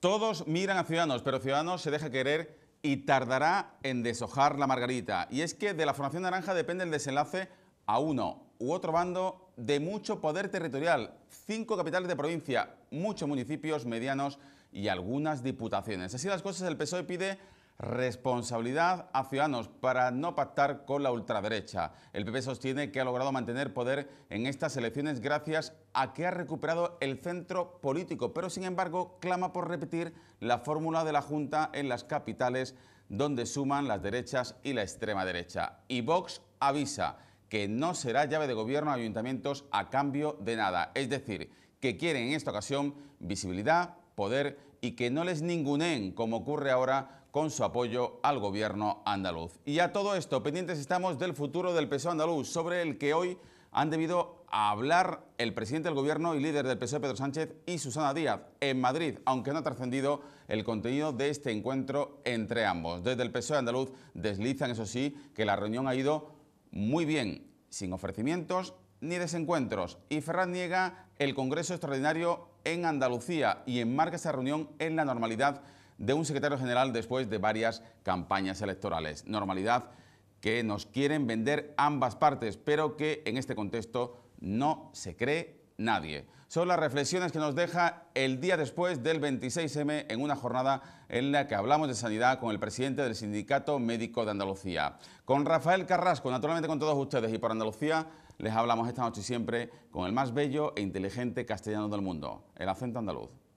Todos miran a Ciudadanos, pero Ciudadanos se deja querer y tardará en deshojar la margarita. Y es que de la formación naranja depende el desenlace a uno u otro bando de mucho poder territorial. Cinco capitales de provincia, muchos municipios medianos y algunas diputaciones. Así las cosas, el PSOE pide responsabilidad a Ciudadanos para no pactar con la ultraderecha. El PP sostiene que ha logrado mantener poder en estas elecciones gracias a que ha recuperado el centro político, pero sin embargo clama por repetir la fórmula de la Junta en las capitales donde suman las derechas y la extrema derecha. Y Vox avisa que no será llave de gobierno a ayuntamientos a cambio de nada, es decir, que quieren en esta ocasión visibilidad, poder y que no les ningunen, como ocurre ahora con su apoyo al gobierno andaluz. Y a todo esto, pendientes estamos del futuro del PSOE andaluz, sobre el que hoy han debido hablar el presidente del gobierno y líder del PSOE Pedro Sánchez y Susana Díaz en Madrid, aunque no ha trascendido el contenido de este encuentro entre ambos. Desde el PSOE andaluz deslizan, eso sí, que la reunión ha ido muy bien, sin ofrecimientos ni desencuentros y Ferraz niega el Congreso Extraordinario en Andalucía y enmarca esa reunión en la normalidad de un secretario general después de varias campañas electorales. Normalidad que nos quieren vender ambas partes, pero que en este contexto no se cree nadie. Son las reflexiones que nos deja el día después del 26M en una jornada en la que hablamos de sanidad con el presidente del Sindicato Médico de Andalucía. Con Rafael Carrasco, naturalmente con todos ustedes y por Andalucía, les hablamos esta noche siempre con el más bello e inteligente castellano del mundo, el acento andaluz.